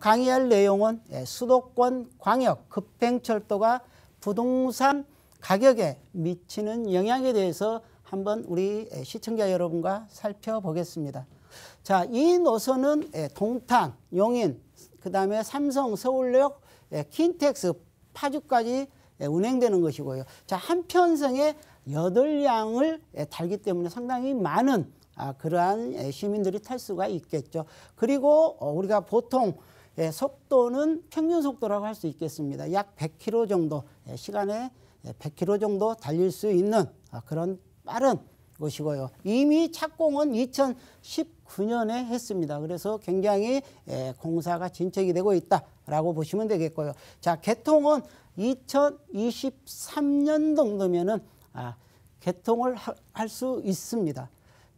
강의할 내용은 예, 수도권 광역 급행철도가 부동산 가격에 미치는 영향에 대해서 한번 우리 예, 시청자 여러분과 살펴보겠습니다. 자, 이 노선은 예, 동탄, 용인, 그 다음에 삼성, 서울역, 킨텍스, 파주까지 운행되는 것이고요. 자, 한 편성에 8덟 양을 달기 때문에 상당히 많은 아, 그러한 시민들이 탈 수가 있겠죠. 그리고 어, 우리가 보통 예, 속도는 평균 속도라고 할 수 있겠습니다. 약 100km 정도 예, 시간에 100km 예, 정도 달릴 수 있는 아, 그런 빠른 것이고요. 이미 착공은 2019년에 했습니다. 그래서 굉장히 예, 공사가 진척이 되고 있다라고 보시면 되겠고요. 자, 개통은 2023년 정도면은 아, 개통을 할 수 있습니다.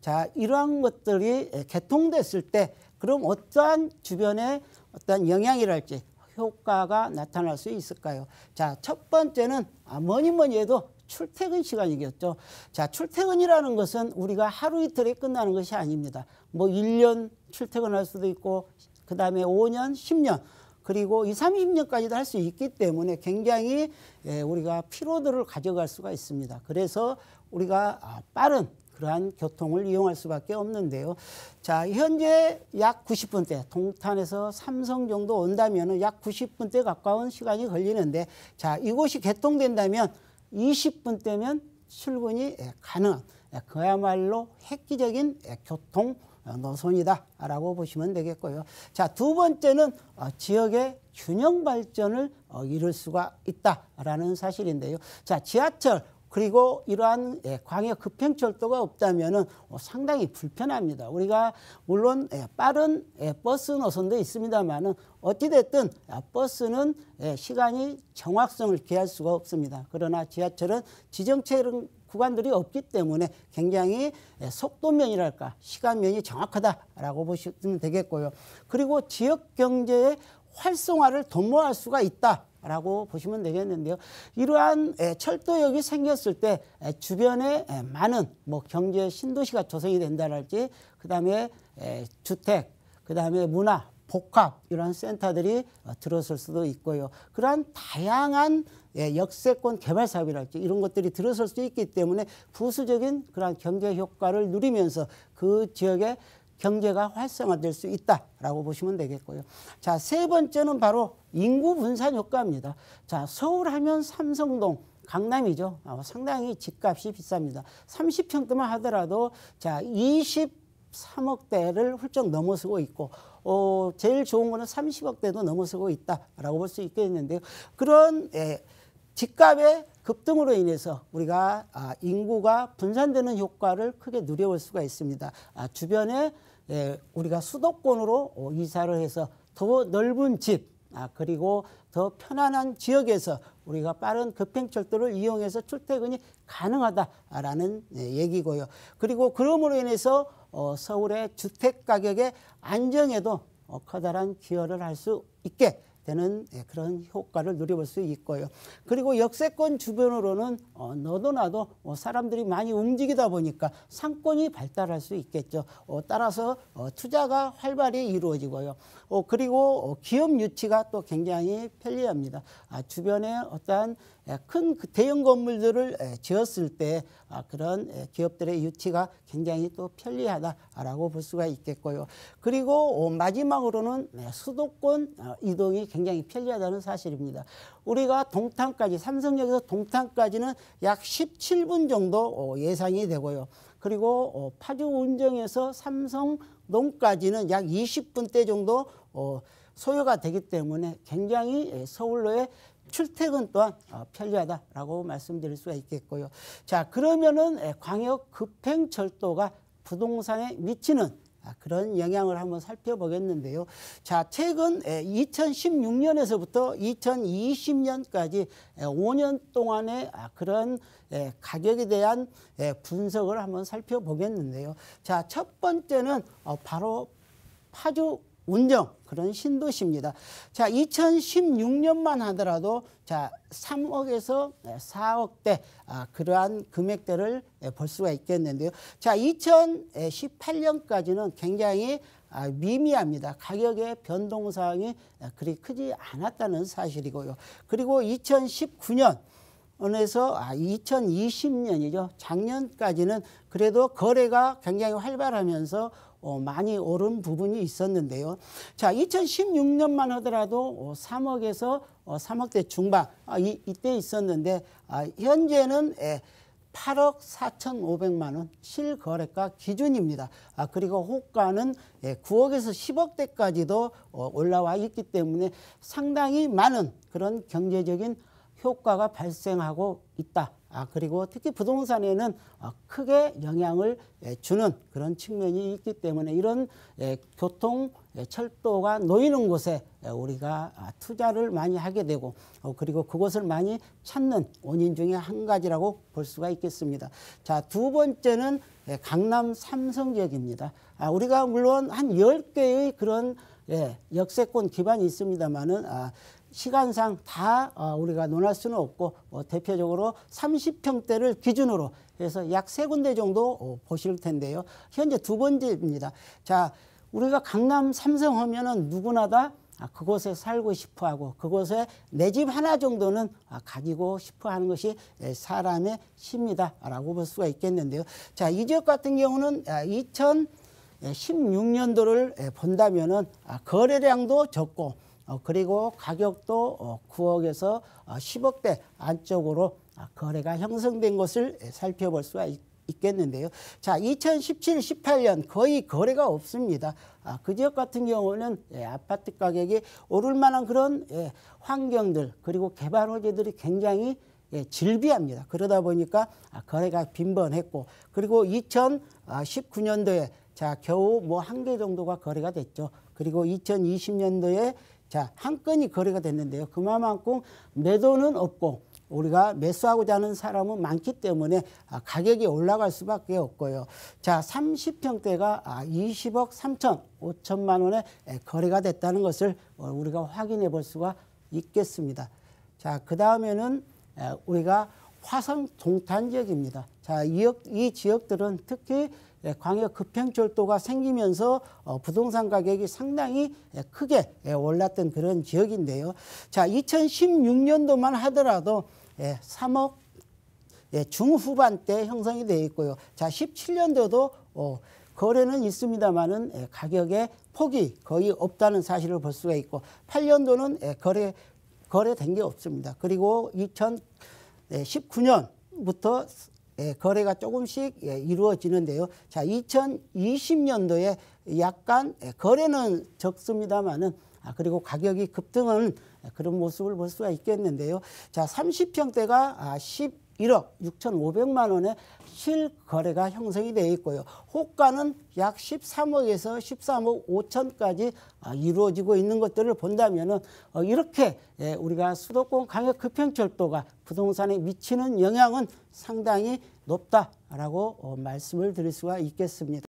자, 이러한 것들이 예, 개통됐을 때 그럼 어떠한 주변에 어떤 영향이랄지 효과가 나타날 수 있을까요? 자, 첫 번째는 아, 뭐니 뭐니 해도 출퇴근 시간이겠죠. 자, 출퇴근이라는 것은 우리가 하루 이틀에 끝나는 것이 아닙니다. 뭐 1년 출퇴근할 수도 있고, 그 다음에 5년, 10년, 그리고 20, 30년까지도 할 수 있기 때문에 굉장히 예, 우리가 피로도를 가져갈 수가 있습니다. 그래서 우리가 아, 빠른 그러한 교통을 이용할 수밖에 없는데요. 자, 현재 약 90분대 동탄에서 삼성 정도 온다면 약 90분대 가까운 시간이 걸리는데 자, 이곳이 개통된다면 20분대면 출근이 예, 가능한 예, 그야말로 획기적인 예, 교통 노선이다라고 보시면 되겠고요. 자, 두 번째는 어, 지역의 균형 발전을 어, 이룰 수가 있다라는 사실인데요. 자, 지하철 그리고 이러한 예, 광역 급행철도가 없다면 뭐 상당히 불편합니다. 우리가 물론 예, 빠른 예, 버스 노선도 있습니다만 어찌됐든 버스는 시간이 정확성을 기할 수가 없습니다. 그러나 지하철은 지정체는 구간들이 없기 때문에 굉장히 속도면이랄까 시간면이 정확하다라고 보시면 되겠고요. 그리고 지역 경제의 활성화를 도모할 수가 있다. 라고 보시면 되겠는데요. 이러한 철도역이 생겼을 때 주변에 많은 뭐 경제 신도시가 조성이 된다랄지 그다음에 주택 그다음에 문화 복합 이런 센터들이 어, 들어설 수도 있고요. 그러한 다양한 역세권 개발 사업이랄지 이런 것들이 들어설 수 있기 때문에 부수적인 그러한 경제 효과를 누리면서 그지역에 경제가 활성화될 수 있다라고 보시면 되겠고요. 자, 세 번째는 바로 인구 분산 효과입니다. 자, 서울 하면 삼성동 강남이죠. 아, 상당히 집값이 비쌉니다. 30평대만 하더라도 자, 23억대를 훌쩍 넘어서고 있고 어, 제일 좋은 거는 30억대도 넘어서고 있다라고 볼 수 있겠는데요. 그런 예, 집값의 급등으로 인해서 우리가 아, 인구가 분산되는 효과를 크게 누려올 수가 있습니다. 아, 주변에 예, 우리가 수도권으로 어, 이사를 해서 더 넓은 집 아, 그리고 더 편안한 지역에서 우리가 빠른 급행철도를 이용해서 출퇴근이 가능하다라는 예, 얘기고요. 그리고 그럼으로 인해서 어, 서울의 주택 가격의 안정에도 어, 커다란 기여를 할 수 있게 되는 예, 그런 효과를 누려볼 수 있고요. 그리고 역세권 주변으로는 어, 너도 나도 뭐 사람들이 많이 움직이다 보니까 상권이 발달할 수 있겠죠. 어, 따라서 어, 투자가 활발히 이루어지고요. 그리고 기업 유치가 또 굉장히 편리합니다. 아, 주변에 어떠한 예, 큰 그 대형 건물들을 예, 지었을 때 아, 그런 예, 기업들의 유치가 굉장히 또 편리하다라고 볼 수가 있겠고요. 그리고 어, 마지막으로는 수도권 어, 이동이 굉장히 편리하다는 사실입니다. 우리가 동탄까지 삼성역에서 동탄까지는 약 17분 정도 어, 예상이 되고요. 그리고 파주 운정에서 삼성동까지는 약 20분대 정도 소요가 되기 때문에 굉장히 서울로의 출퇴근 또한 어, 편리하다라고 말씀드릴 수가 있겠고요. 자, 그러면은 예, 광역 급행 철도가 부동산에 미치는 아, 그런 영향을 한번 살펴보겠는데요. 자, 최근 2016년에서부터 예, 2020년까지 5년 예, 동안의 아, 그런 가격에 대한 분석을 한번 살펴보겠는데요. 자, 첫 번째는 어, 바로 파주 운정 그런 신도시입니다. 자, 2016년만 하더라도 자, 3억에서 4억대 아, 그러한 금액대를 볼 예, 수가 있겠는데요. 자, 2018년까지는 굉장히 아, 미미합니다. 가격의 변동사항이 예, 그리 크지 않았다는 사실이고요. 그리고 2019년 언에서 아, 2020년이죠. 작년까지는 그래도 거래가 굉장히 활발하면서 어, 많이 오른 부분이 있었는데요. 자, 2016년만 하더라도 3억에서 어, 3억대 어, 중반 아, 이, 때 있었는데 아, 현재는 예, 8억 4,500만 원 실거래가 기준입니다. 아, 그리고 호가는 9억에서 예, 10억대까지도 올라와 있기 때문에 상당히 많은 그런 경제적인 효과가 발생하고 있다. 아, 그리고 특히 부동산에는 어, 크게 영향을 예, 주는 그런 측면이 있기 때문에 이런 예, 교통, 예, 철도가 놓이는 곳에 우리가 아, 투자를 많이 하게 되고 어, 그리고 그곳을 많이 찾는 원인 중에 한 가지라고 볼 수가 있겠습니다. 자, 두 번째는 강남 삼성 지역입니다. 아, 우리가 물론 한 열개의 그런 예, 역세권 기반이 있습니다만은 아, 시간상 다 어, 우리가 논할 수는 없고 어, 대표적으로 30평대를 기준으로 해서 약 세 군데 정도 어, 보실 텐데요. 현재 두 번째입니다. 자, 우리가 강남 삼성 하면은 누구나 다 아, 그곳에 살고 싶어 하고 그곳에 내 집 하나 정도는 아, 가지고 싶어 하는 것이 예, 사람의 심이다라고 볼 수가 있겠는데요. 자, 이 지역 같은 경우는 2016년도를 아, 예, 본다면은 거래량도 적고 어, 그리고 가격도 9억에서 어, 10억대 어, 안쪽으로 아, 거래가 형성된 것을 예, 살펴볼 수가 있겠는데요. 자, 2017, 18년 거의 거래가 없습니다. 아, 그 지역 같은 경우는 예, 아파트 가격이 오를 만한 그런 예, 환경들 그리고 개발 호재들이 굉장히 예, 질비합니다. 그러다 보니까 아, 거래가 빈번했고 그리고 2019년도에 아, 자 겨우 뭐 한 개 정도가 거래가 됐죠. 그리고 2020년도에 자, 한 건이 거래가 됐는데요. 그만큼 매도는 없고 우리가 매수하고자 하는 사람은 많기 때문에 아, 가격이 올라갈 수밖에 없고요. 자, 30평대가 20억 아, 3천 5천만 원에 거래가 됐다는 것을 어, 우리가 확인해 볼 수가 있겠습니다. 자, 그 다음에는 우리가 화성 동탄 지역입니다. 자, 이, 이 지역들은 특히 예, 광역 급행철도가 생기면서 어, 부동산 가격이 상당히 예, 크게 예, 올랐던 그런 지역인데요. 자, 2016년도만 하더라도 3억 중후반대 형성이 되어 있고요. 자, 17년도도 어, 거래는 있습니다만은 가격의 폭이 거의 없다는 사실을 볼 수가 있고 8년도는 거래 거래된 게 없습니다. 그리고 2019년부터 예, 거래가 조금씩 예, 이루어지는데요. 자, 2020년도에 약간 예, 거래는 적습니다만은 아, 그리고 가격이 급등은 예, 그런 모습을 볼 수가 있겠는데요. 자, 30평대가 아, 10 일억육천오백만 원의 실거래가 형성이 되어 있고요. 호가는 약십삼억에서십삼억오천까지 아, 이루어지고 있는 것들을 본다면 은 어, 이렇게 예, 우리가 수도권 강역 급행철도가 부동산에 미치는 영향은 상당히 높다라고 어, 말씀을 드릴 수가 있겠습니다.